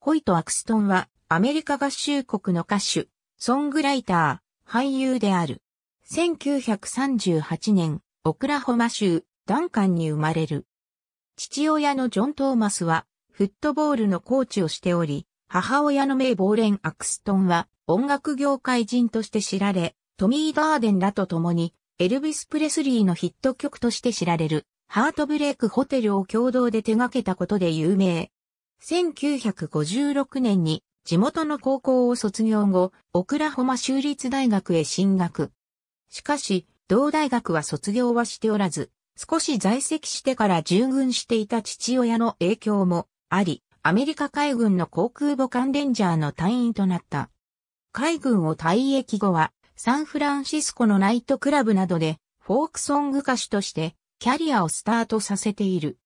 ホイト・アクストンはアメリカ合衆国の歌手、ソングライター、俳優である。1938年、オクラホマ州、ダンカンに生まれる。父親のジョン・トーマスは、フットボールのコーチをしており、母親の名ボーレン・アクストンは、音楽業界人として知られ、トミー・ガーデンらと共に、エルビス・プレスリーのヒット曲として知られる、ハートブレイク・ホテルを共同で手掛けたことで有名。1956年に地元の高校を卒業後、オクラホマ州立大学へ進学。しかし、同大学は卒業はしておらず、少し在籍してから従軍していた父親の影響もあり、アメリカ海軍の航空母艦レンジャーの隊員となった。海軍を退役後は、サンフランシスコのナイトクラブなどで、フォークソング歌手として、キャリアをスタートさせている。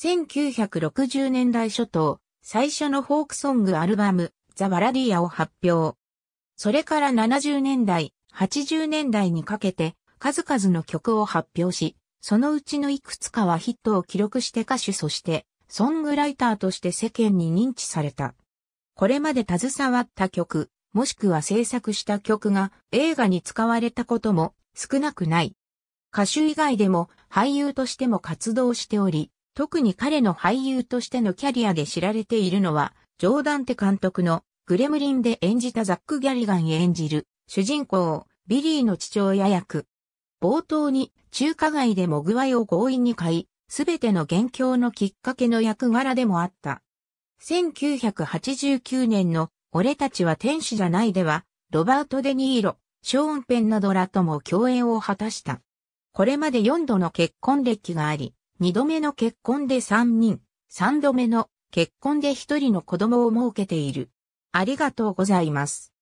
1960年代初頭、最初のフォークソングアルバム、ザ・バラディアを発表。それから70年代、80年代にかけて、数々の曲を発表し、そのうちのいくつかはヒットを記録して歌手そして、ソングライターとして世間に認知された。これまで携わった曲、もしくは制作した曲が映画に使われたことも少なくない。歌手以外でも俳優としても活動しており、特に彼の俳優としてのキャリアで知られているのは、ジョーダンテ監督のグレムリンで演じたザック・ギャリガン演じる主人公、ビリーの父親役。冒頭に中華街でも具合を強引に買い、すべての元凶のきっかけの役柄でもあった。1989年の俺たちは天使じゃないでは、ロバート・デ・ニーロ、ショーン・ペンなどらとも共演を果たした。これまで4度の結婚歴があり、二度目の結婚で三人、三度目の結婚で一人の子供を設けている。ありがとうございます。